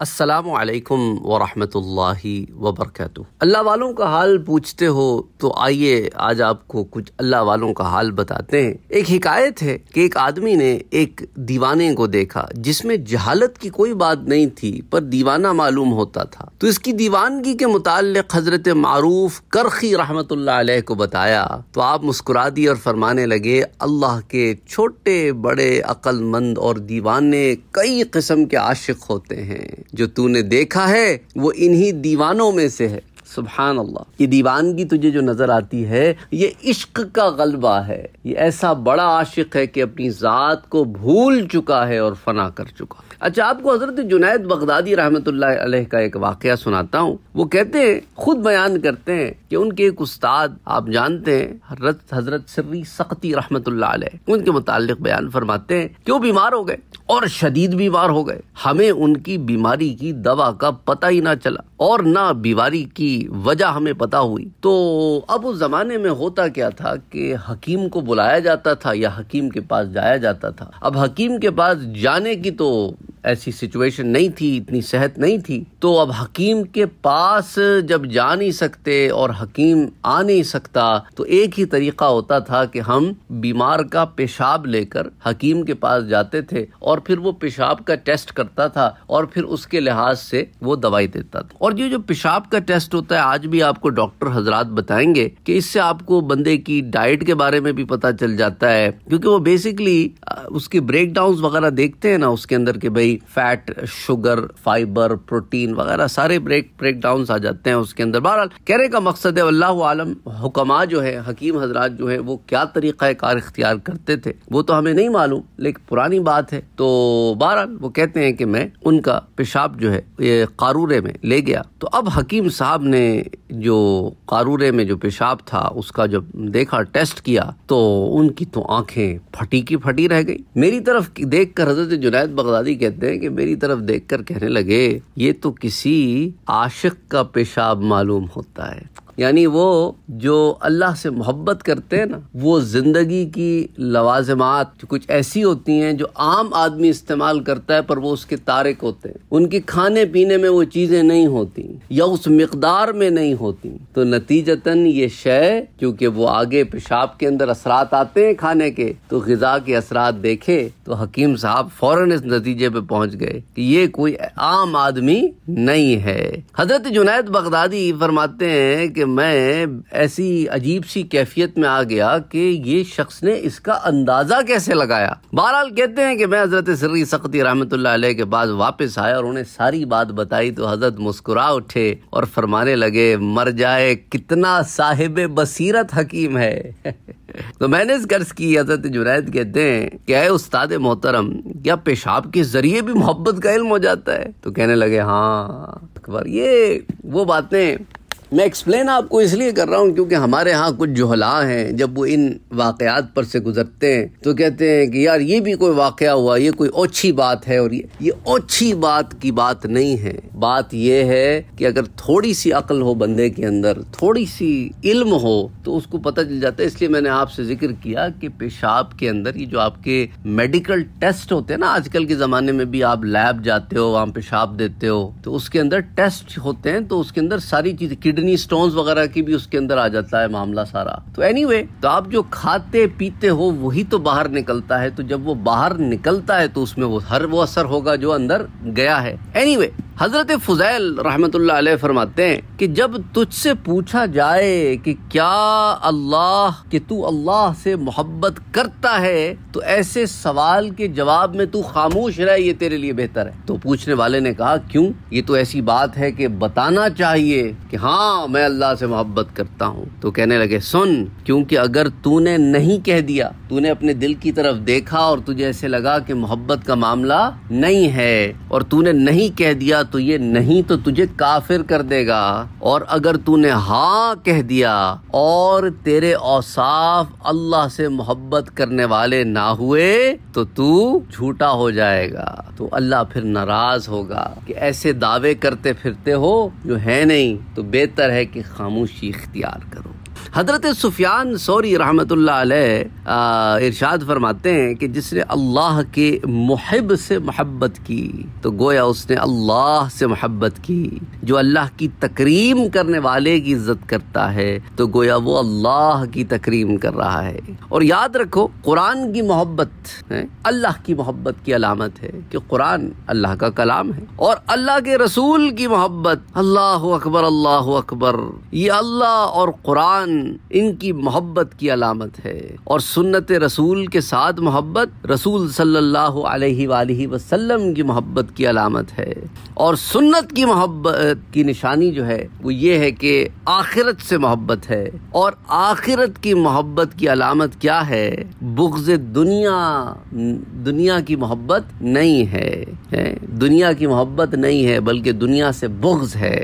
असलकम वरहमतुल्लाह वबरक अल्लाह वालों का हाल पूछते हो तो आइए आज आपको कुछ अल्लाह वालों का हाल बताते हैं एक हिकायत है कि एक आदमी ने एक दीवाने को देखा जिसमे जहालत की कोई बात नहीं थी पर दीवाना मालूम होता था तो इसकी दीवानगी के मुतालिक हजरत मारूफ करखी रहमत को बताया तो आप मुस्कुरा दिए और फरमाने लगे अल्लाह के छोटे बड़े अक्लमंद और दीवाने कई किस्म के आशिक होते हैं जो तूने देखा है वो इन्हीं दीवानों में से है सुबहान अल्लाह ये दीवानगी तुझे जो नज़र आती है ये इश्क का गलबा है ये ऐसा बड़ा आशिक है कि अपनी ज़ात को भूल चुका है और फना कर चुका अच्छा आपको हज़रत जुनैद बगदादी रहमत का एक वाक़ सुनाता हूँ वो कहते हैं खुद बयान करते हैं कि उनके एक उस्ताद आप जानते हैं हजरत हजरत सर्री सख्ती रहमत उनके मुतालिक बयान फरमाते हैं कि वो बीमार हो गए और शदीद बीमार हो गए हमें उनकी बीमारी की दवा का पता ही ना चला और ना बीमारी की वजह हमें पता हुई तो अब उस जमाने में होता क्या था कि हकीम को बुलाया जाता था या हकीम के पास जाया जाता था अब हकीम के पास जाने की तो ऐसी सिचुएशन नहीं थी इतनी सेहत नहीं थी तो अब हकीम के पास जब जा नहीं सकते और हकीम आ नहीं सकता तो एक ही तरीका होता था कि हम बीमार का पेशाब लेकर हकीम के पास जाते थे और फिर वो पेशाब का टेस्ट करता था और फिर उसके लिहाज से वो दवाई देता था और ये जो पेशाब का टेस्ट होता है आज भी आपको डॉक्टर हजरात बताएंगे कि इससे आपको बंदे की डाइट के बारे में भी पता चल जाता है क्योंकि वो बेसिकली उसके ब्रेक वगैरह देखते हैं ना उसके अंदर के भाई body fat sugar fibre protein वगैरह सारे ब्रेक ब्रेक डाउन आ जाते हैं उसके अंदर बहरहाल कहने का मकसद है अल्लाह आलम हुकमा जो है हकीम हजरात जो है वो क्या तरीक़ा कार इख्तियार करते थे वो तो हमें नहीं मालूम लेकिन पुरानी बात है तो बहरहाल वो कहते हैं कि मैं उनका पेशाब जो है ये कारूरे में ले गया तो अब हकीम साहब ने जो कारूरे में जो पेशाब था उसका जब देखा टेस्ट किया तो उनकी तो आंखें फटी की फटी रह गई मेरी तरफ देख कर हजरत जुनैद बगदादी कहते कहते हैं कि मेरी तरफ देखकर कहने लगे ये तो किसी आशिक का पेशाब मालूम होता है यानी वो जो अल्लाह से मोहब्बत करते हैं ना वो ज़िंदगी की लवाजमात कुछ ऐसी होती हैं जो आम आदमी इस्तेमाल करता है पर वो उसके तारक होते हैं उनके खाने पीने में वो चीज़ें नहीं होती या उस मकदार में नहीं होती तो नतीजतन ये शय क्योंकि वो आगे पेशाब के अंदर असरात आते हैं खाने के तो गज़ा के असरात देखे तो हकीम साहब फ़ौरन इस नतीजे पर पहुँच गए कि ये कोई आम आदमी नहीं है हजरत जुनैद बगदादी फरमाते हैं कि मैं ऐसी अजीब सी कैफियत में आ गया कि ये शख्स ने इसका अंदाज़ा कैसे लगाया बहरहाल कहते हैं कि मैं हज़रत सर्री सख्ती रहमत के बाद वापस आया और उन्हें सारी बात बताई तो हज़रत मुस्कुरा उठे और फरमाने लगे मर जाए कितना साहिब बसीरत हकीम है तो मैंने इस गर्ज की हजरत जुनैद कहते हैं कि अः उस्ताद मोहतरम क्या पेशाब के जरिए भी मोहब्बत का इल्म हो जाता है तो कहने लगे हाँ अकबर ये वो बातें मैं एक्सप्लेन आपको इसलिए कर रहा हूँ क्योंकि हमारे यहाँ कुछ जोहला हैं जब वो इन वाकयात पर से गुजरते हैं तो कहते हैं कि यार ये भी कोई वाक़ हुआ ये कोई अच्छी बात है और ये ये अच्छी बात की बात नहीं है बात यह है कि अगर थोड़ी सी अकल हो बंदे के अंदर थोड़ी सी इल्म हो तो उसको पता चल जाता है इसलिए मैंने आपसे जिक्र किया कि पेशाब के अंदर ये जो आपके मेडिकल टेस्ट होते हैं ना आजकल के ज़माने में भी आप लैब जाते हो वहाँ पेशाब देते हो तो उसके अंदर टेस्ट होते हैं तो उसके अंदर सारी चीज़ें किडनी स्टोन्स वगैरह की भी उसके अंदर आ जाता है मामला सारा तो एनी anyway, तो आप जो खाते पीते हो वही तो बाहर निकलता है तो जब वो बाहर निकलता है तो उसमें वो हर वो असर होगा जो अंदर गया है एनी anyway, हजरत फुजैल रहमत फरमाते हैं कि जब तुझसे पूछा जाए कि क्या अल्लाह कि तू अल्लाह से मोहब्बत करता है तो ऐसे सवाल के जवाब में तू खामोश रहे ये तेरे लिए बेहतर है तो पूछने वाले ने कहा क्यों ये तो ऐसी बात है कि बताना चाहिए कि हाँ हाँ मैं अल्लाह से मोहब्बत करता हूँ तो कहने लगे सुन क्योंकि अगर तूने नहीं कह दिया तूने अपने दिल की तरफ देखा और तुझे ऐसे लगा कि मोहब्बत का मामला नहीं है और तूने नहीं कह दिया तो ये नहीं तो तुझे काफिर कर देगा और अगर तूने हाँ कह दिया और तेरे औसाफ अल्लाह से मोहब्बत करने वाले ना हुए तो तू झूठा हो जाएगा तो अल्लाह फिर नाराज होगा कि ऐसे दावे करते फिरते हो जो है नहीं तो बेत बेहतर है कि खामोशी इख्तियार करो हज़रत सुफियान सौरी रहमत इरशाद फरमाते हैं कि जिसने अल्लाह के महब से मोहब्बत की तो गोया उसने अल्लाह से मोहब्बत की जो अल्लाह की तकरीम करने वाले की इज्जत करता है तो गोया वो अल्लाह की तकरीम कर रहा है और याद रखो कुरान की मोहब्बत अल्लाह की मोहब्बत की अलामत है कि कुरान अल्लाह का कलाम है और अल्लाह के रसूल की मोहब्बत अल्लाह अकबर अल्लाह अकबर ये अल्लाह और कुरान इनकी मोहब्बत की अलामत है और सुन्नत रसूल के साथ मोहब्बत रसूल सल्लल्लाहु अलैहि वसल्लम की मोहब्बत की अलामत है और सुन्नत की मोहब्बत की निशानी जो है वो ये है कि आखिरत से मोहब्बत है और आखिरत की मोहब्बत की अलामत क्या है बुग्ज दुनिया दुनिया की मोहब्बत नहीं है, है दुनिया की मोहब्बत नहीं है बल्कि दुनिया से बुग्ज है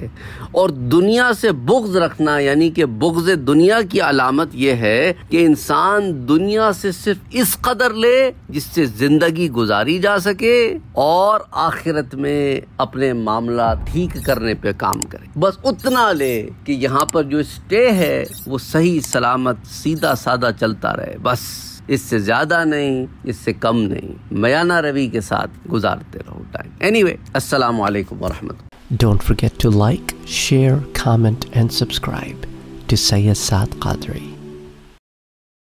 और दुनिया से बुग्ज रखना यानी कि बुग्ज दुनिया दुनिया की अलामत यह है कि इंसान दुनिया से सिर्फ इस कदर ले जिससे जिंदगी गुजारी जा सके और आखिरत में अपने मामला ठीक करने पे काम करे बस उतना ले कि यहाँ पर जो स्टे है वो सही सलामत सीधा साधा चलता रहे बस इससे ज्यादा नहीं इससे कम नहीं मयाना रवि के साथ गुजारते रहो टाइम एनी वे असल वरहमत don't forget to like share comment, and subscribe to a Saad Qadri.